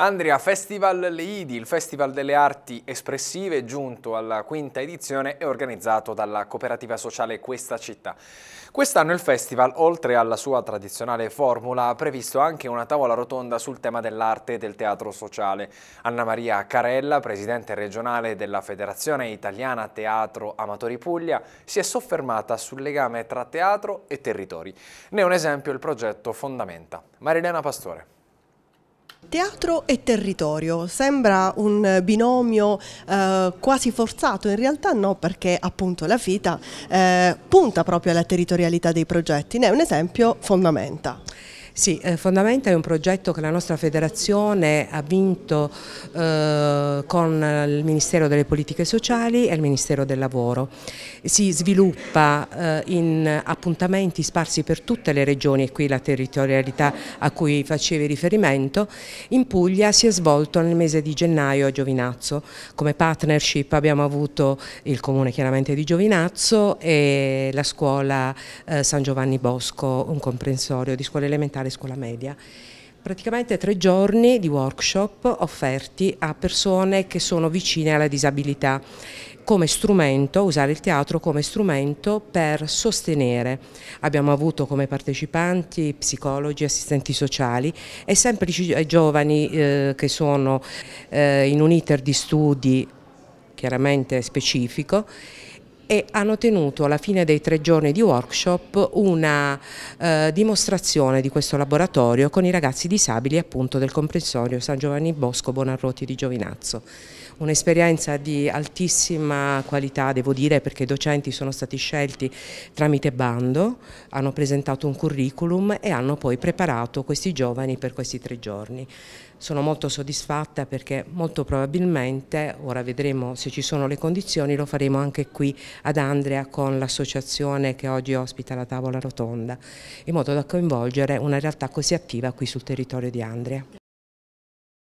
Andrea Festival Leidi, il Festival delle Arti Espressive, giunto alla quinta edizione e organizzato dalla cooperativa sociale Questa Città. Quest'anno il festival, oltre alla sua tradizionale formula, ha previsto anche una tavola rotonda sul tema dell'arte e del teatro sociale. Anna Maria Carella, presidente regionale della Federazione Italiana Teatro Amatori Puglia, si è soffermata sul legame tra teatro e territori. Ne è un esempio il progetto Fondamenta. Marilena Pastore. Teatro e territorio, sembra un eh, binomio eh, quasi forzato, in realtà no perché appunto la FITA eh, punta proprio alla territorialità dei progetti, ne è un esempio fondamenta. Sì, eh, Fondamenta è un progetto che la nostra federazione ha vinto eh, con il Ministero delle Politiche Sociali e il Ministero del Lavoro. Si sviluppa eh, in appuntamenti sparsi per tutte le regioni, e qui la territorialità a cui facevi riferimento. In Puglia si è svolto nel mese di gennaio a Giovinazzo. Come partnership abbiamo avuto il comune chiaramente di Giovinazzo e la scuola eh, San Giovanni Bosco, un comprensorio di scuola elementare Nazionale Scuola Media praticamente tre giorni di workshop offerti a persone che sono vicine alla disabilità come strumento, usare il teatro come strumento per sostenere. Abbiamo avuto come partecipanti psicologi, assistenti sociali e semplici giovani eh, che sono eh, in un iter di studi chiaramente specifico e hanno tenuto alla fine dei tre giorni di workshop una eh, dimostrazione di questo laboratorio con i ragazzi disabili appunto del comprensorio San Giovanni Bosco Bonarroti di Giovinazzo. Un'esperienza di altissima qualità devo dire perché i docenti sono stati scelti tramite bando, hanno presentato un curriculum e hanno poi preparato questi giovani per questi tre giorni. Sono molto soddisfatta perché molto probabilmente, ora vedremo se ci sono le condizioni, lo faremo anche qui ad Andrea con l'associazione che oggi ospita la tavola rotonda, in modo da coinvolgere una realtà così attiva qui sul territorio di Andria.